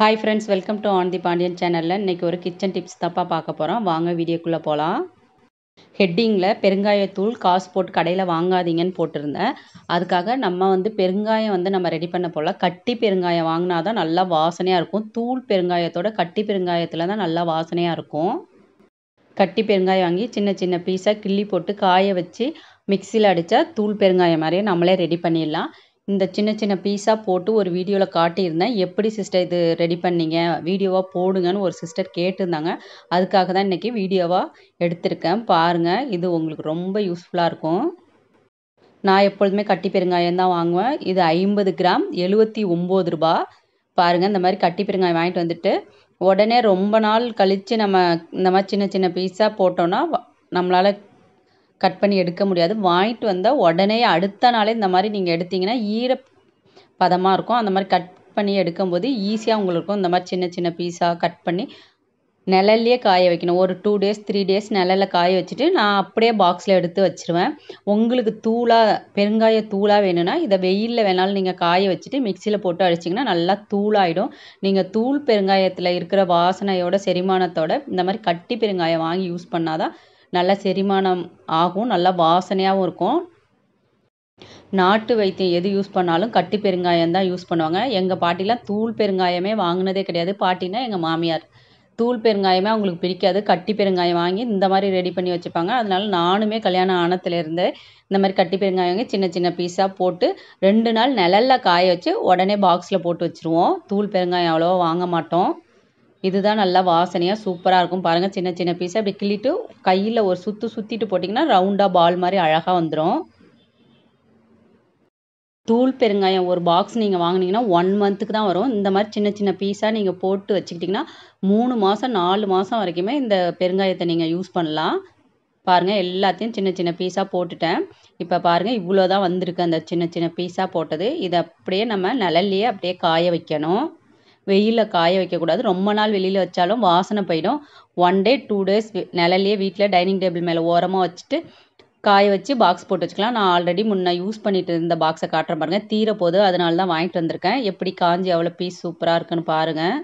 hi friends welcome to on the Pandian சேனலில் இன்றைக்கி ஒரு கிச்சன் டிப்ஸ் தப்பாக பார்க்க போகிறோம் வாங்க வீடியோக்குள்ளே போகலாம் ஹெட்டிங்கில் பெருங்காயத்தூள் காசு போட்டு கடையில் வாங்காதீங்கன்னு போட்டிருந்தேன் அதுக்காக நம்ம வந்து பெருங்காயம் வந்து நம்ம ரெடி பண்ண போகலாம் கட்டி பெருங்காயம் வாங்கினா தான் நல்லா வாசனையாக இருக்கும் தூள் பெருங்காயத்தோட கட்டி பெருங்காயத்தில் தான் நல்லா வாசனையாக இருக்கும் கட்டி பெருங்காயம் வாங்கி சின்ன சின்ன பீஸாக கிள்ளி போட்டு காய வச்சு மிக்சியில் அடித்தா தூள் பெருங்காயம் மாதிரியே நம்மளே ரெடி பண்ணிடலாம் இந்த சின்ன சின்ன பீஸாக போட்டு ஒரு வீடியோவில் காட்டியிருந்தேன் எப்படி சிஸ்டர் இது ரெடி பண்ணீங்க வீடியோவாக போடுங்கன்னு ஒரு சிஸ்டர் கேட்டிருந்தாங்க அதுக்காக தான் இன்றைக்கி வீடியோவாக எடுத்திருக்கேன் பாருங்கள் இது உங்களுக்கு ரொம்ப யூஸ்ஃபுல்லாக இருக்கும் நான் எப்பொழுதுமே கட்டி பெருங்காயம் தான் வாங்குவேன் இது ஐம்பது கிராம் எழுபத்தி ஒம்பது ரூபா பாருங்கள் இந்த மாதிரி கட்டி பெருங்காயம் வாங்கிட்டு வந்துட்டு உடனே ரொம்ப நாள் கழித்து நம்ம இந்த மாதிரி சின்ன சின்ன பீஸாக போட்டோன்னா நம்மளால் கட் பண்ணி எடுக்க முடியாது வாங்கிட்டு வந்தால் உடனே அடுத்த நாளே இந்த மாதிரி நீங்கள் எடுத்தீங்கன்னா ஈர பதமாக இருக்கும் அந்த மாதிரி கட் பண்ணி எடுக்கும்போது ஈஸியாக உங்களுக்கு இந்த மாதிரி சின்ன சின்ன பீஸாக கட் பண்ணி நிழல்லையே காய வைக்கணும் ஒரு டூ டேஸ் த்ரீ டேஸ் நிழலில் காய வச்சுட்டு நான் அப்படியே பாக்ஸில் எடுத்து வச்சுருவேன் உங்களுக்கு தூளாக பெருங்காய தூளாக வேணும்னா இதை வெயிலில் வேணாலும் நீங்கள் காய வச்சுட்டு மிக்சியில் போட்டு அடிச்சிங்கன்னா நல்லா தூளாகிடும் நீங்கள் தூள் பெருங்காயத்தில் இருக்கிற வாசனையோட செரிமானத்தோட இந்த மாதிரி கட்டி பெருங்காயம் வாங்கி யூஸ் பண்ணாதான் நல்ல செரிமானம் ஆகும் நல்லா வாசனையாகவும் இருக்கும் நாட்டு வைத்தியம் எது யூஸ் பண்ணாலும் கட்டி பெருங்காயம் தான் யூஸ் பண்ணுவாங்க எங்கள் பாட்டிலாம் தூள் பெருங்காயமே வாங்கினதே கிடையாது பாட்டினா எங்கள் மாமியார் தூள் பெருங்காயமே அவங்களுக்கு பிடிக்காது கட்டி பெருங்காயம் வாங்கி இந்த மாதிரி ரெடி பண்ணி வச்சுப்பாங்க அதனால நானுமே கல்யாணம் ஆனத்துலேருந்து இந்த மாதிரி கட்டி பெருங்காயம் வாங்கி சின்ன சின்ன பீஸாக போட்டு ரெண்டு நாள் நிழல்ல காய வச்சு உடனே பாக்ஸில் போட்டு வச்சுருவோம் தூள் பெருங்காயம் அவ்வளோவா வாங்க மாட்டோம் இதுதான் நல்லா வாசனையாக சூப்பராக இருக்கும் பாருங்கள் சின்ன சின்ன பீஸாக அப்படி கிள்ளிட்டு கையில் ஒரு சுற்று சுற்றிட்டு போட்டிங்கன்னா ரவுண்டாக பால் மாதிரி அழகாக வந்துடும் தூள் பெருங்காயம் ஒரு பாக்ஸ் நீங்கள் வாங்கினீங்கன்னா ஒன் மந்த்துக்கு தான் வரும் இந்த மாதிரி சின்ன சின்ன பீஸாக நீங்கள் போட்டு வச்சுக்கிட்டிங்கன்னா மூணு மாதம் நாலு மாதம் வரைக்குமே இந்த பெருங்காயத்தை நீங்கள் யூஸ் பண்ணலாம் பாருங்கள் எல்லாத்தையும் சின்ன சின்ன பீஸாக போட்டுட்டேன் இப்போ பாருங்கள் இவ்வளோ தான் வந்திருக்கு அந்த சின்ன சின்ன பீஸாக போட்டது இதை அப்படியே நம்ம நிழல்லையே அப்படியே காய வைக்கணும் வெயிலில் காய வைக்கக்கூடாது ரொம்ப நாள் வெளியில் வச்சாலும் வாசனை போயிடும் ஒன் டே டூ டேஸ் நிழல்லையே வீட்டில் டைனிங் டேபிள் மேலே ஓரமாக வச்சுட்டு காய வச்சு பாக்ஸ் போட்டு வச்சுக்கலாம் நான் ஆல்ரெடி முன்னே யூஸ் பண்ணிட்டு இருந்த பாக்ஸை காட்டுறேன் பாருங்கள் தீர போது அதனால தான் வாங்கிட்டு வந்திருக்கேன் எப்படி காஞ்சி எவ்வளோ பீஸ் சூப்பராக இருக்குன்னு பாருங்கள்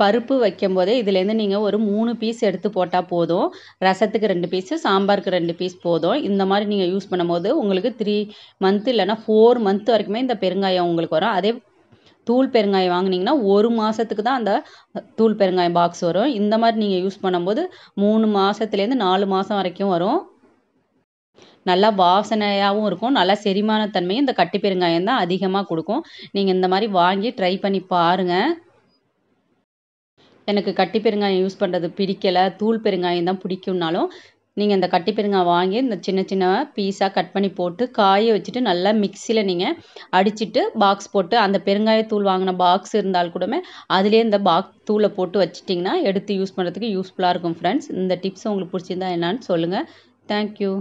பருப்பு வைக்கும் போதே இதுலேருந்து நீங்கள் ஒரு மூணு பீஸ் எடுத்து போட்டால் போதும் ரசத்துக்கு ரெண்டு பீஸு சாம்பாருக்கு ரெண்டு பீஸ் போதும் இந்த மாதிரி நீங்கள் யூஸ் பண்ணும்போது உங்களுக்கு த்ரீ மந்த் இல்லைன்னா ஃபோர் மந்த் வரைக்குமே இந்த பெருங்காயம் உங்களுக்கு வரும் அதே தூள் பெருங்காயம் வாங்கினீங்கன்னா ஒரு மாதத்துக்கு தான் அந்த தூள் பெருங்காயம் பாக்ஸ் வரும் இந்த மாதிரி நீங்கள் யூஸ் பண்ணும்போது மூணு மாதத்துலேருந்து நாலு மாதம் வரைக்கும் வரும் நல்லா வாசனையாகவும் இருக்கும் நல்லா செரிமானத்தன்மையும் இந்த கட்டி பெருங்காயம் தான் அதிகமாக கொடுக்கும் நீங்கள் இந்த மாதிரி வாங்கி ட்ரை பண்ணி பாருங்கள் எனக்கு கட்டி பெருங்காயம் யூஸ் பண்ணுறது பிடிக்கலை தூள் பெருங்காயம் தான் பிடிக்கும்னாலும் நீங்கள் இந்த கட்டி கட்டிப்பெருங்காய் வாங்கி இந்த சின்ன சின்ன பீஸாக கட் பண்ணி போட்டு காய வச்சுட்டு நல்லா மிக்சியில் நீங்கள் அடிச்சுட்டு பாக்ஸ் போட்டு அந்த தூள் வாங்கின பாக்ஸ் இருந்தால் கூடமே அதிலே இந்த பாக்ஸ் தூளை போட்டு வச்சிட்டிங்கன்னா எடுத்து யூஸ் பண்ணுறதுக்கு யூஸ்ஃபுல்லாக இருக்கும் ஃப்ரெண்ட்ஸ் இந்த டிப்ஸ் உங்களுக்கு பிடிச்சிருந்தா என்னான்னு சொல்லுங்கள் தேங்க்யூ